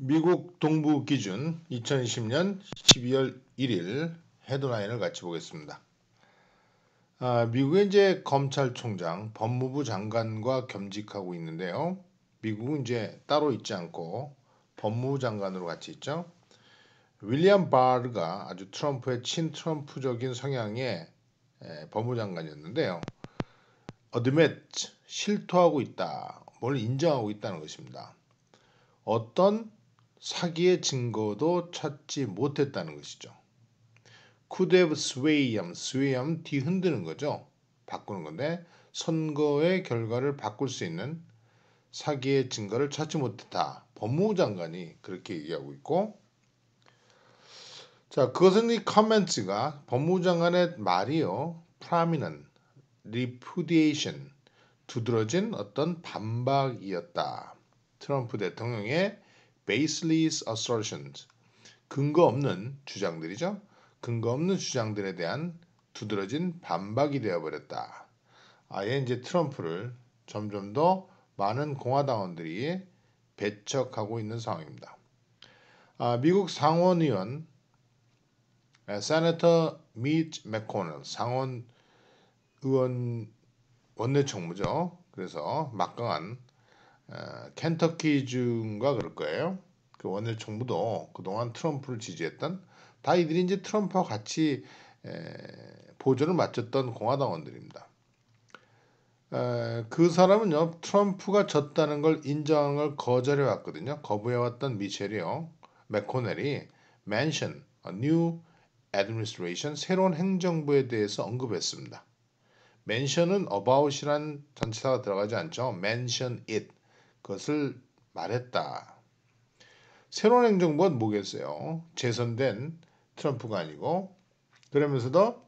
미국 동부 기준 2020년 12월 1일 헤드라인을 같이 보겠습니다. 아, 미국의 이제 검찰총장, 법무부 장관과 겸직하고 있는데요. 미국은 이제 따로 있지 않고 법무부 장관으로 같이 있죠. 윌리엄 바르가 아주 트럼프의 친트럼프적인 성향의 법무부 장관이었는데요. 어드맷 실토하고 있다, 뭘 인정하고 있다는 것입니다. 어떤 사기의 증거도 찾지 못했다는 것이죠. could have sway함, sway함 뒤흔드는 거죠. 바꾸는 건데 선거의 결과를 바꿀 수 있는 사기의 증거를 찾지 못했다. 법무부 장관이 그렇게 얘기하고 있고 자 그것은 이 커멘트가 법무부 장관의 말이요. prominent, repudiation, 두드러진 어떤 반박이었다. 트럼프 대통령의 baseless assertions 근거 없는 주장들이죠. 근거 없는 주장들에 대한 두드러진 반박이 되어버렸다. 아예 이제 트럼프를 점점 더 많은 공화당원들이 배척하고 있는 상황입니다. 아, 미국 상원의원 세네터 미트 맥코넬 상원 의원 원내 총무죠. 그래서 막강한 아, 켄터키주과 그럴 거예요. 그 원내 정부도 그동안 트럼프를 지지했던 다 이들이 이제 트럼프와 같이 에, 보조를 맞췄던 공화당원들입니다. 에, 그 사람은요 트럼프가 졌다는 걸 인정한 걸 거절해 왔거든요. 거부해 왔던 미셸이요 맥코넬이 맨션 뉴애드미 a d m i n i 새로운 행정부에 대해서 언급했습니다. 맨션은어바웃 u t 이란 전치사가 들어가지 않죠. 맨션 it 것을 말했다. 새로운 행정부가 뭐겠어요? 재선된 트럼프가 아니고 그러면서도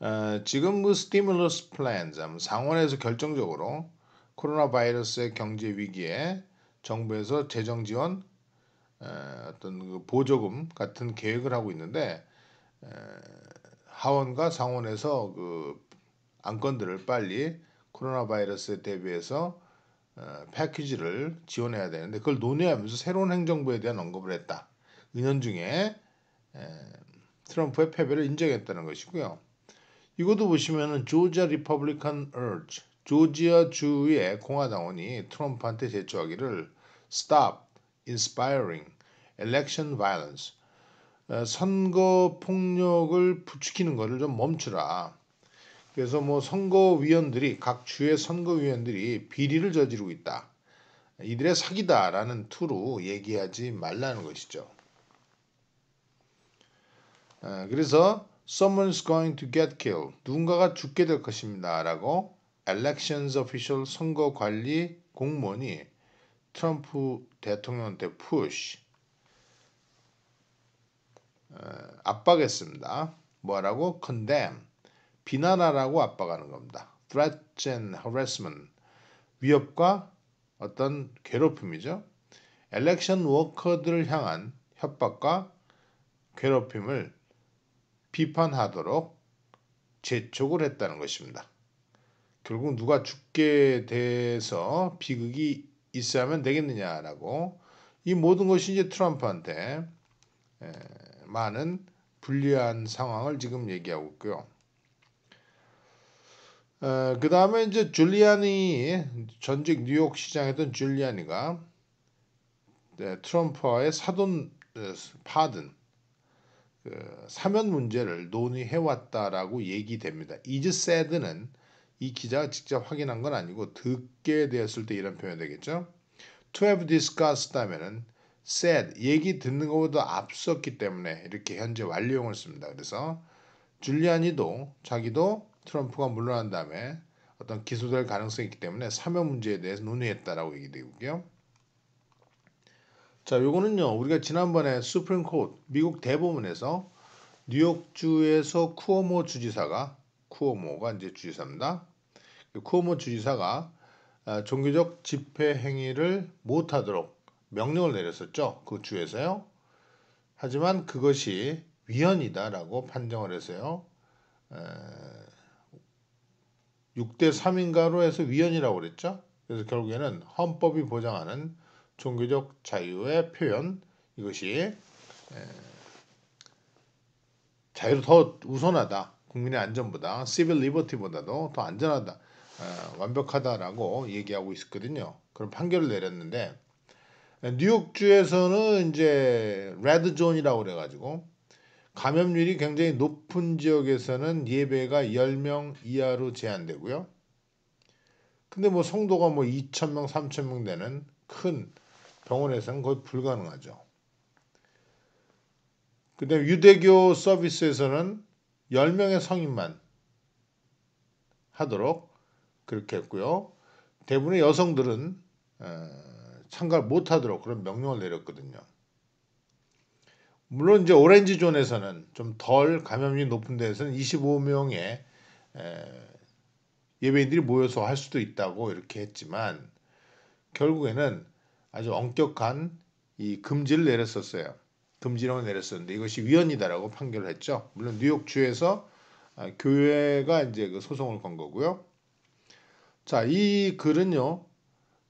어, 지금 그 스티뮬러스 플랜 상원에서 결정적으로 코로나 바이러스의 경제 위기에 정부에서 재정 지원 어, 어떤 그 보조금 같은 계획을 하고 있는데 에, 어, 하원과 상원에서 그 안건들을 빨리 코로나 바이러스에 대비해서 패키지를 어, 지원해야 되는데 그걸 논의하면서 새로운 행정부에 대한 언급을 했다. 은연중에 트럼프의 패배를 인정했다는 것이고요. 이것도 보시면은 조지아 리퍼블리칸 어지 조지아 주의 공화당원이 트럼프한테 제초하기를 Stop inspiring election violence 어, 선거 폭력을 부추기는 것을 좀 멈추라. 그래서 뭐 선거위원들이 각 주의 선거위원들이 비리를 저지르고 있다. 이들의 사기다라는 투로 얘기하지 말라는 것이죠. 아, 그래서 someone's going to get killed. 누군가가 죽게 될 것입니다라고 elections official 선거 관리 공무원이 트럼프 대통령한테 푸시 아, 압박했습니다. 뭐라고 condemn 비난하라고 압박하는 겁니다. threats and harassment 위협과 어떤 괴롭힘이죠. 엘렉션 워커들을 향한 협박과 괴롭힘을 비판하도록 재촉을 했다는 것입니다. 결국 누가 죽게 돼서 비극이 있어야만 되겠느냐라고 이 모든 것이 이제 트럼프한테 많은 불리한 상황을 지금 얘기하고 있고요. 어, 그 다음에 이제 줄리안이 전직 뉴욕 시장이던 줄리안이가 네, 트럼프와의 사돈 어, 파든 그 사면 문제를 논의해왔다라고 얘기됩니다. 이즈 세드는 이 기자가 직접 확인한 건 아니고 듣게 되었을 때 이런 표현이 되겠죠. To have discussed 하면은 said 얘기 듣는 것보다 앞섰기 때문에 이렇게 현재 완료형을 씁니다. 그래서 줄리안이도 자기도 트럼프가 물러난 다음에 어떤 기소될 가능성이 있기 때문에 사면 문제에 대해서 논의했다라고 얘기되고요. 자, 요거는요. 우리가 지난번에 수프림 코드 미국 대법원에서 뉴욕주에서 쿠오모 주지사가 쿠오모가 이제 주지사입니다. 그 쿠오모 주지사가 아, 종교적 집회 행위를 못하도록 명령을 내렸었죠. 그 주에서요. 하지만 그것이 위헌이다라고 판정을 했어요. 에... 6대 3인가로 해서 위헌이라고 그랬죠. 그래서 결국에는 헌법이 보장하는 종교적 자유의 표현 이것이 자유로 더 우선하다. 국민의 안전보다 시빌 리버티보다도 더 안전하다. 어, 완벽하다라고 얘기하고 있었거든요. 그런 판결을 내렸는데 뉴욕주에서는 이제 레드 존이라고 그래 가지고 감염률이 굉장히 높은 지역에서는 예배가 1 0명 이하로 제한되고요. 근데 뭐 성도가 뭐 2,000명, 3,000명 되는 큰 병원에서는 거의 불가능하죠. 그 근데 유대교 서비스에서는 10명의 성인만 하도록 그렇게 했고요. 대부분의 여성들은 어, 참가를 못하도록 그런 명령을 내렸거든요. 물론 이제 오렌지 존에서는 좀 덜 감염률이 높은 데에서는 25명의 예배인들이 모여서 할 수도 있다고 이렇게 했지만 결국에는 아주 엄격한 이 금지를 내렸었어요. 금지령을 내렸었는데 이것이 위헌이다라고 판결을 했죠. 물론 뉴욕주에서 아, 교회가 이제 그 소송을 건 거고요. 자, 이 글은요.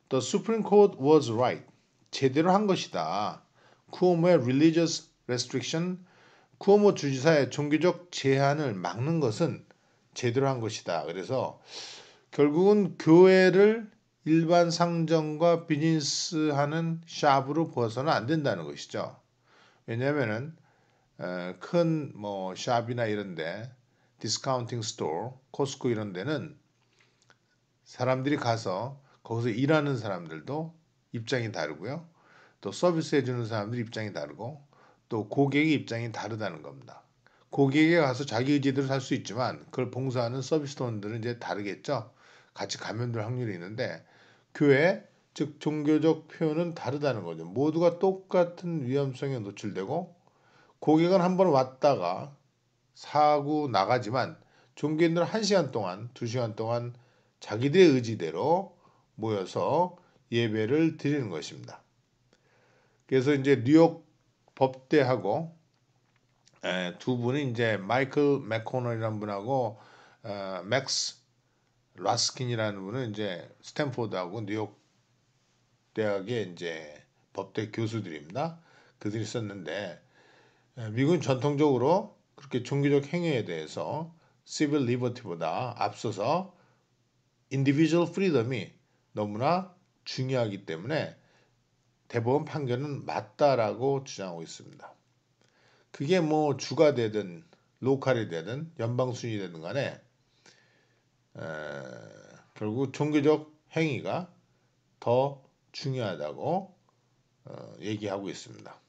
The Supreme Court was right. 제대로 한 것이다. 쿠오모의 Religious restriction 쿠오모 주지사의 종교적 제한을 막는 것은 제대로 한 것이다. 그래서 결국은 교회를 일반 상점과 비즈니스하는 샵으로 보아서는 안 된다는 것이죠. 왜냐하면은 큰 뭐 샵이나 이런데 디스카운팅 스토어, 코스코 이런 데는 사람들이 가서 거기서 일하는 사람들도 입장이 다르고요. 또 서비스 해주는 사람들 입장이 다르고 또 고객의 입장이 다르다는 겁니다. 고객에 가서 자기 의지대로 살 수 있지만 그걸 봉사하는 서비스원들은 이제 다르겠죠. 같이 가면 될 확률이 있는데 교회 즉 종교적 표현은 다르다는 거죠. 모두가 똑같은 위험성에 노출되고 고객은 한번 왔다가 사고 나가지만 종교인들은 한 시간 동안 두 시간 동안 자기들의 의지대로 모여서 예배를 드리는 것입니다. 그래서 이제 뉴욕 법대하고 에, 두 분은 이제 마이클 맥코널이라는 분하고 어, 맥스 라스킨이라는 분은 이제 스탠포드하고 뉴욕 대학의 이제 법대 교수들입니다. 그들이 썼는데 미국은 전통적으로 그렇게 종교적 행위에 대해서 시빌 리버티보다 앞서서 인디비 i v i d u 이 너무나 중요하기 때문에 대법원 판결은 맞다라고 주장하고 있습니다. 그게 뭐 주가 되든 로컬이 되든 연방순위 되든 간에 에, 결국 종교적 행위가 더 중요하다고 어, 얘기하고 있습니다.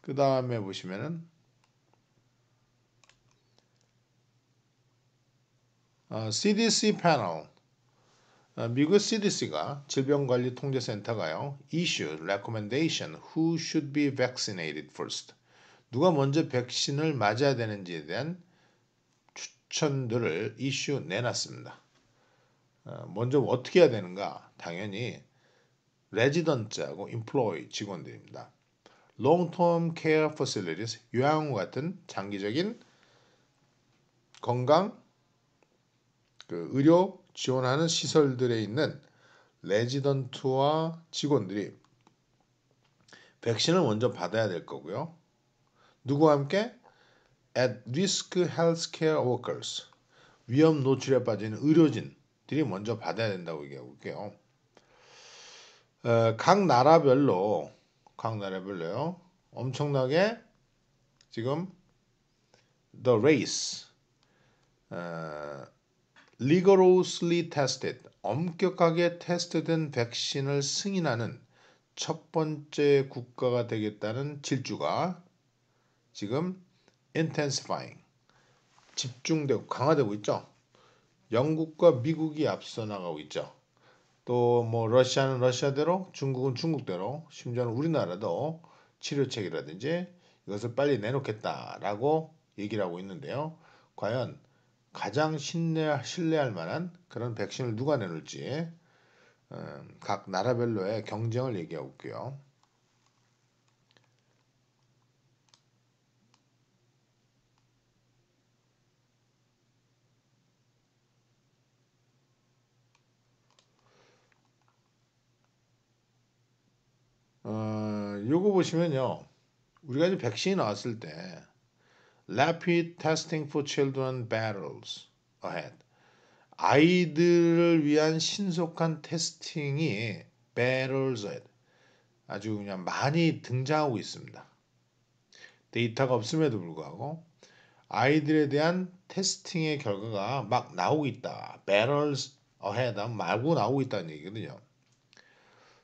그 다음에 보시면은 어, CDC 패널 어, 미국 CDC가 질병관리통제센터가요. issue recommendation who should be vaccinated first. 누가 먼저 백신을 맞아야 되는지에 대한 추천들을 이슈 내놨습니다. 어, 먼저 어떻게 해야 되는가? 당연히 레지던트하고 인플로이 직원들입니다. long-term care facilities, 요양원 같은 장기적인 건강, 그 의료 지원하는 시설들에 있는 레지던트와 직원들이 백신을 먼저 받아야 될 거고요. 누구와 함께? At risk healthcare workers. 위험 노출에 빠진 의료진들이 먼저 받아야 된다고 얘기하고 있고요. 어, 각 나라별로, 각 나라별로요. 엄청나게 지금 the race, 어, rigorously tested 엄격하게 테스트된 백신을 승인하는 첫 번째 국가가 되겠다는 질주가 지금 intensifying 집중되고 강화되고 있죠. 영국과 미국이 앞서 나가고 있죠. 또 뭐 러시아는 러시아대로 중국은 중국대로 심지어는 우리나라도 치료책이라든지 이것을 빨리 내놓겠다라고 얘기를 하고 있는데요. 과연 가장 신뢰, 신뢰할 만한 그런 백신을 누가 내놓을지 어, 각 나라별로의 경쟁을 얘기하고 있고요. 어, 요거 보시면요. 우리가 이제 백신이 나왔을 때 Rapid testing for children battles ahead. 아이들을 위한 신속한 테스팅이 battles ahead. 아주 그냥 많이 등장하고 있습니다. 데이터가 없음에도 불구하고 아이들에 대한 테스팅의 결과가 막 나오고 있다. battles ahead 말고 나오고 있다는 얘기거든요.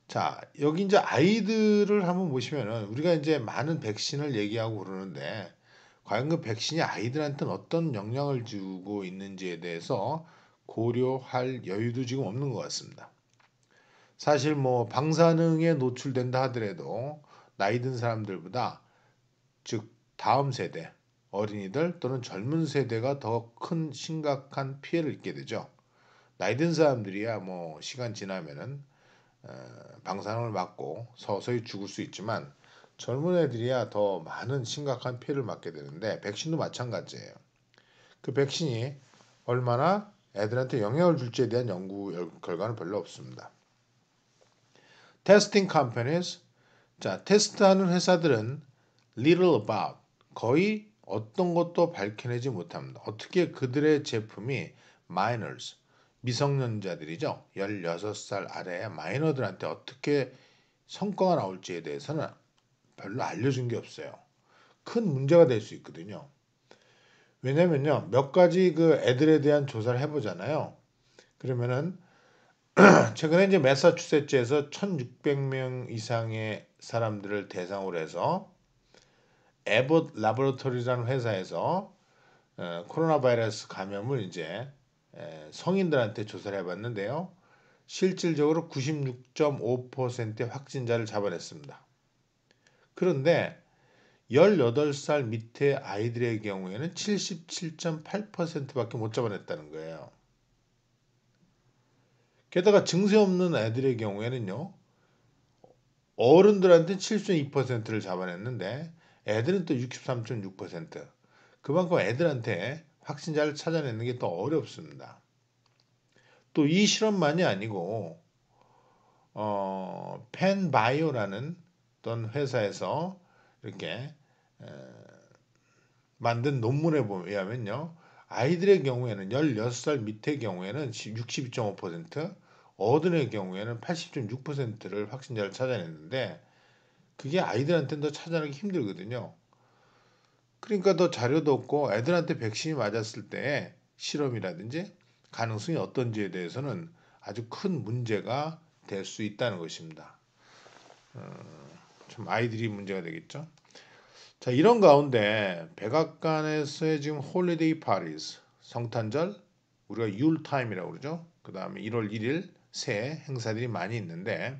자, 여기 이제 아이들을 한번 보시면은 우리가 이제 많은 백신을 얘기하고 그러는데 과연 그 백신이 아이들한테는 어떤 영향을 주고 있는지에 대해서 고려할 여유도 지금 없는 것 같습니다. 사실 뭐 방사능에 노출된다 하더라도 나이 든 사람들보다 즉 다음 세대 어린이들 또는 젊은 세대가 더 큰 심각한 피해를 입게 되죠. 나이 든 사람들이야 뭐 시간 지나면은 어, 방사능을 맞고 서서히 죽을 수 있지만 젊은 애들이야 더 많은 심각한 피해를 맞게 되는데 백신도 마찬가지예요. 그 백신이 얼마나 애들한테 영향을 줄지에 대한 연구 결과는 별로 없습니다. 테스팅 컴퍼니스 자, 테스트하는 회사들은 little about 거의 어떤 것도 밝혀내지 못합니다. 어떻게 그들의 제품이 minors 미성년자들이죠. 16살 아래의 마이너들한테 어떻게 성과가 나올지에 대해서는 별로 알려준 게 없어요. 큰 문제가 될 수 있거든요. 왜냐면요, 몇 가지 그 애들에 대한 조사를 해보잖아요. 그러면은, 최근에 이제 매사추세츠에서 1600명 이상의 사람들을 대상으로 해서 에봇 라보라토리라는 회사에서 어, 코로나 바이러스 감염을 이제 성인들한테 조사를 해봤는데요. 실질적으로 96.5%의 확진자를 잡아냈습니다. 그런데 18살 밑에 아이들의 경우에는 77.8%밖에 못 잡아냈다는 거예요. 게다가 증세 없는 애들의 경우에는요. 어른들한테 7.2%를 잡아냈는데 애들은 또 63.6%. 그만큼 애들한테 확진자를 찾아내는 게더 어렵습니다. 또 이 실험만이 아니고 어, 펜바이오라는 어떤 회사에서 이렇게 만든 논문에 보면 하면요 아이들의 경우에는 16살 밑의 경우에는 62.5%, 어른의 경우에는 80.6%를 확진자를 찾아냈는데 그게 아이들한테는 더 찾아내기 힘들거든요. 그러니까 더 자료도 없고 애들한테 백신이 맞았을 때 실험이라든지 가능성이 어떤지에 대해서는 아주 큰 문제가 될 수 있다는 것입니다. 어... 참 아이들이 문제가 되겠죠. 자 이런 가운데 백악관에서의 지금 홀리데이 파리스 성탄절 우리가 율 타임이라고 그러죠. 그 다음에 1월 1일 새 행사들이 많이 있는데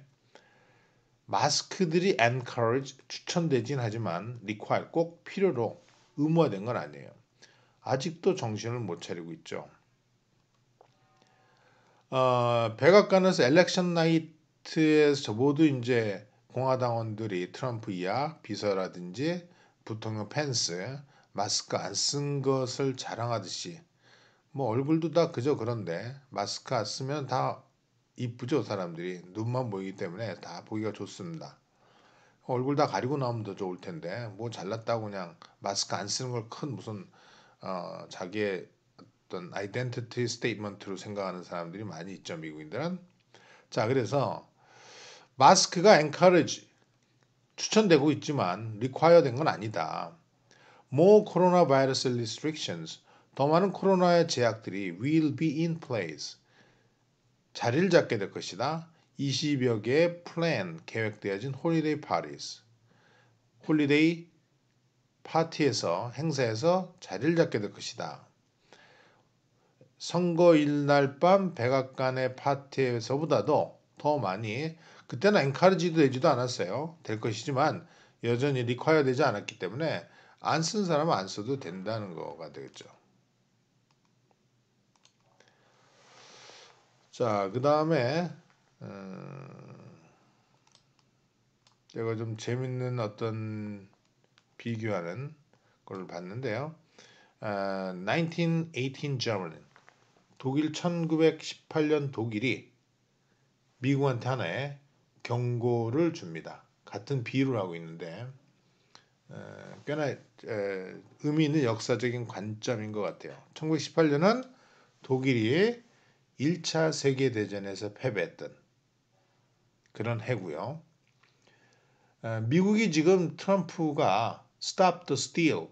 마스크들이 encourage 추천되진 하지만 require 꼭 필요로 의무화된 건 아니에요. 아직도 정신을 못 차리고 있죠. 어, 백악관에서 엘렉션 나이트에서 모두 이제 공화당원들이 트럼프 이하 비서라든지 부통령 펜스 마스크 안 쓴 것을 자랑하듯이 뭐 얼굴도 다 그저 그런데 마스크 안 쓰면 다 이쁘죠 사람들이 눈만 보이기 때문에 다 보기가 좋습니다. 얼굴 다 가리고 나오면 더 좋을 텐데 뭐 잘났다고 그냥 마스크 안 쓰는 걸 큰 무슨 어, 자기의 어떤 아이덴티티 스테이먼트로 생각하는 사람들이 많이 있죠 미국인들은 자 그래서 마스크가 encourage 추천되고 있지만 require 된건 아니다. More coronavirus restrictions 더 많은 코로나의 제약들이 will be in place 자리를 잡게 될 것이다. 20여 개의 플랜 계획되어진 홀리데이 파리스 홀리데이 파티에서 행사에서 자리를 잡게 될 것이다. 선거일날 밤 백악관의 파티에서보다도 더 많이 그때는 엔카르지도 되지도 않았어요. 될 것이지만 여전히 리콰이어 되지 않았기 때문에 안 쓴 사람은 안 써도 된다는 거가 되겠죠. 자, 그 다음에 음, 제가 좀 재밌는 어떤 비교하는 걸 봤는데요. 아, 1918 German 독일 1918년 독일이 미국한테 하나의 경고를 줍니다. 같은 비유를 하고 있는데 에, 꽤나 에, 의미 있는 역사적인 관점인 것 같아요. 1918년은 독일이 1차 세계대전에서 패배했던 그런 해고요. 에, 미국이 지금 트럼프가 Stop the Steal,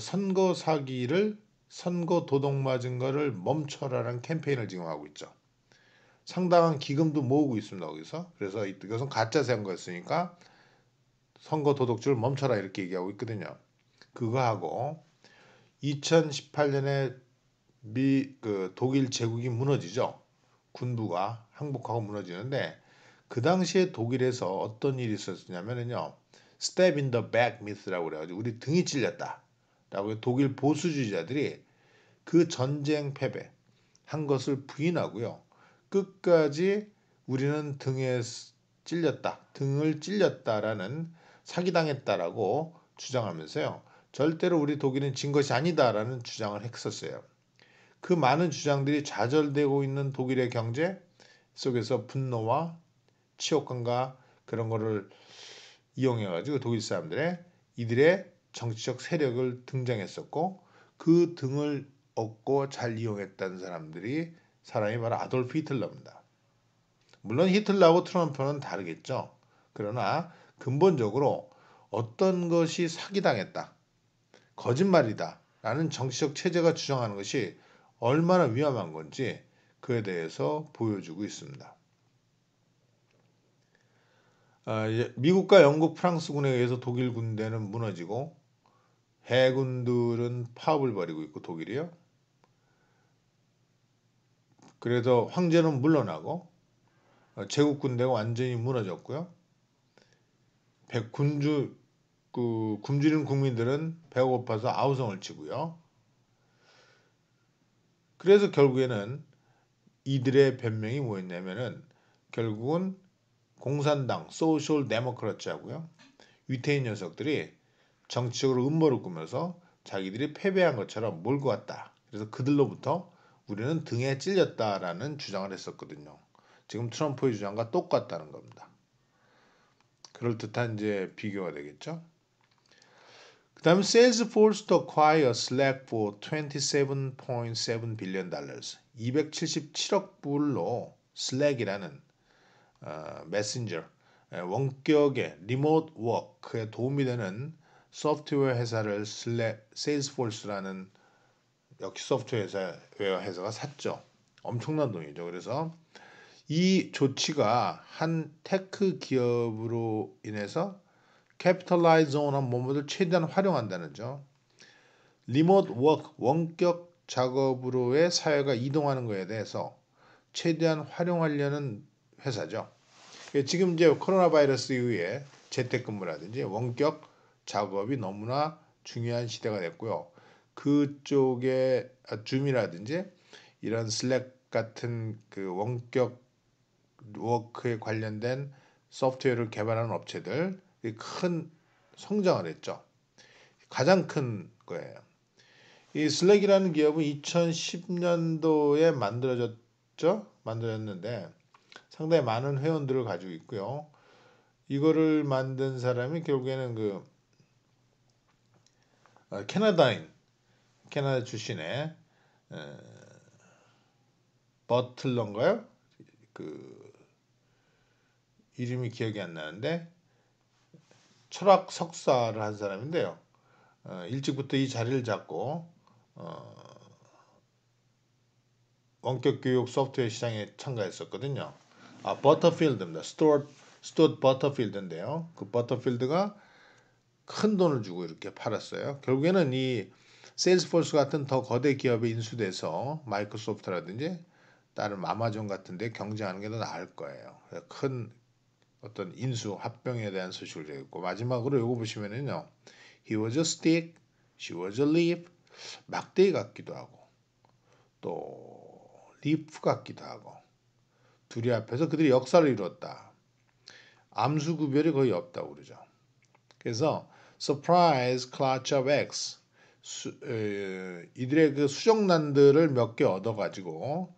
선거 사기를 선거 도둑 맞은 거를 멈춰라라는 캠페인을 지금 하고 있죠. 상당한 기금도 모으고 있습니다. 거기서 그래서 이것은 가짜 선거였으니까 선거 도덕질 멈춰라 이렇게 얘기하고 있거든요. 그거하고 2018년에 미그 독일 제국이 무너지죠. 군부가 항복하고 무너지는데 그 당시에 독일에서 어떤 일이 있었냐면은요. 스텝 인 더 백 미스라고 그래 가지고 우리 등이 찔렸다. 라고 독일 보수주의자들이 그 전쟁 패배 한 것을 부인하고요. 끝까지 우리는 등에 찔렸다, 등을 찔렸다라는 사기당했다라고 주장하면서요. 절대로 우리 독일은 진 것이 아니다라는 주장을 했었어요. 그 많은 주장들이 좌절되고 있는 독일의 경제 속에서 분노와 치욕감과 그런 거를 이용해 가지고 독일 사람들의 이들의 정치적 세력을 등장했었고 그 등을 얻고 잘 이용했다는 사람들이 사람이 바로 아돌프 히틀러입니다. 물론 히틀러하고 트럼프는 다르겠죠. 그러나 근본적으로 어떤 것이 사기당했다, 거짓말이다 라는 정치적 체제가 주장하는 것이 얼마나 위험한 건지 그에 대해서 보여주고 있습니다. 아, 예, 미국과 영국, 프랑스군에 의해서 독일 군대는 무너지고 해군들은 파업을 벌이고 있고 독일이요. 그래서 황제는 물러나고 어, 제국 군대가 완전히 무너졌고요. 백 군주 그 굶주린 국민들은 배고파서 아우성을 치고요. 그래서 결국에는 이들의 변명이 뭐였냐면은 결국은 공산당 소셜 데모크라치하고요 위태인 녀석들이 정치적으로 음모를 꾸면서 자기들이 패배한 것처럼 몰고 왔다. 그래서 그들로부터 우리는 등에 찔렸다라는 주장을 했었거든요. 지금 트럼프의 주장과 똑같다는 겁니다. 그럴 듯한 이제 비교가 되겠죠. 그다음 Salesforce to acquire Slack for 27.7 billion dollars 277억 불로 Slack이라는 어, 메신저 예, 원격의 리모트 워크에 도움이 되는 소프트웨어 회사를 슬랙, 세일스포스라는 역시 소프트웨어 회사가 샀죠. 엄청난 돈이죠. 그래서 이 조치가 한 테크 기업으로 인해서 캐피탈라이즈 온한 모모들 최대한 활용한다는 점. 리모트 워크, 원격 작업으로의 사회가 이동하는 것에 대해서 최대한 활용하려는 회사죠. 예, 지금 이제 코로나 바이러스 이후에 재택근무라든지 원격 작업이 너무나 중요한 시대가 됐고요. 그쪽에 아, 줌이라든지 이런 슬랙 같은 그 원격 워크에 관련된 소프트웨어를 개발하는 업체들큰 성장을 했죠. 가장 큰 거예요. 이 슬랙이라는 기업은 2010년도에 만들어졌죠. 만들어졌는데 상당히 많은 회원들을 가지고 있고요. 이거를 만든 사람이 결국에는 그 아, 캐나다인 캐나다 출신의 어, 버틀러인가요? 그 이름이 기억이 안 나는데 철학 석사를 한 사람인데요. 어, 일찍부터 이 자리를 잡고 어, 원격 교육 소프트웨어 시장에 참가했었거든요. 아 버터필드입니다. 스토어스튜어 버터필드인데요. 그 버터필드가 큰 돈을 주고 이렇게 팔았어요. 결국에는 이 세일스포스 같은 더 거대 기업에 인수돼서 마이크로소프트라든지 다른 아마존 같은 데 경쟁하는 게 더 나을 거예요. 큰 어떤 인수 합병에 대한 소식을 드고 마지막으로 요거 보시면은요. He was a stick, she was a leaf. 막대 같기도 하고 또 리프 같기도 하고 둘이 앞에서 그들이 역사를 이뤘다. 암수 구별이 거의 없다고 그러죠. 그래서 surprise clutch of X 수, 에, 이들의 그 수정란들을 몇 개 얻어가지고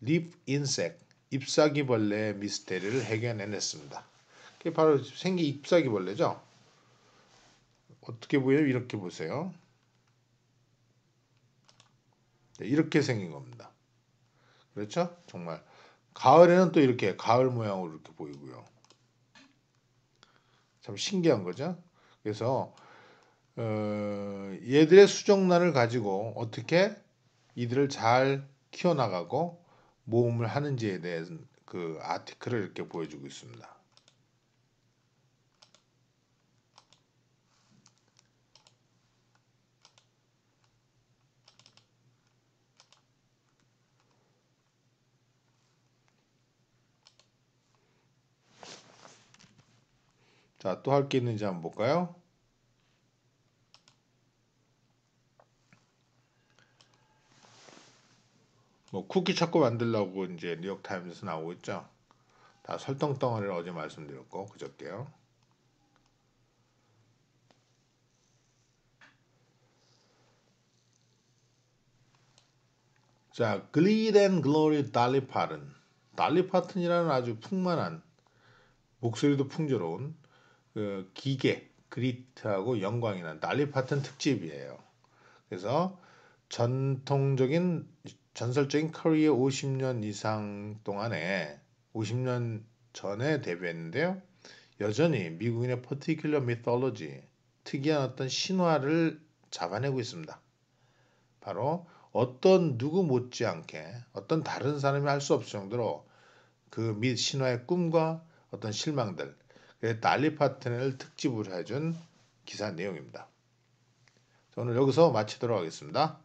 립 인색 잎사귀벌레 미스테리를 해결해냈습니다. 그게 바로 생긴 잎사귀벌레죠. 어떻게 보여요? 이렇게 보세요. 네, 이렇게 생긴 겁니다. 그렇죠? 정말 가을에는 또 이렇게 가을 모양으로 이렇게 보이고요. 참 신기한 거죠. 그래서 어, 얘들의 수정란을 가지고 어떻게 이들을 잘 키워나가고 모험을 하는지에 대한 그 아티클을 이렇게 보여주고 있습니다. 자, 또 할 게 있는지 한번 볼까요? 쿠키 찾고 만들라고 이제 뉴욕 타임스 나오고 있죠. 다 설탕 덩어리를 어제 말씀드렸고 그저께요. 자, 글리덴 글로리 달리 파튼. 달리 파튼이라는 아주 풍만한 목소리도 풍조로운 그 기계 그리트하고 영광이 란 달리 파튼 특집이에요. 그래서 전통적인 전설적인 커리의 50년 이상 동안에 50년 전에 데뷔했는데요. 여전히 미국인의 퍼티큘러 미톨로지 특이한 어떤 신화를 잡아내고 있습니다. 바로 어떤 누구 못지않게 어떤 다른 사람이 할 수 없을 정도로 그 및 신화의 꿈과 어떤 실망들 그래 달리 파트너를 특집으로 해준 기사 내용입니다. 오늘 여기서 마치도록 하겠습니다.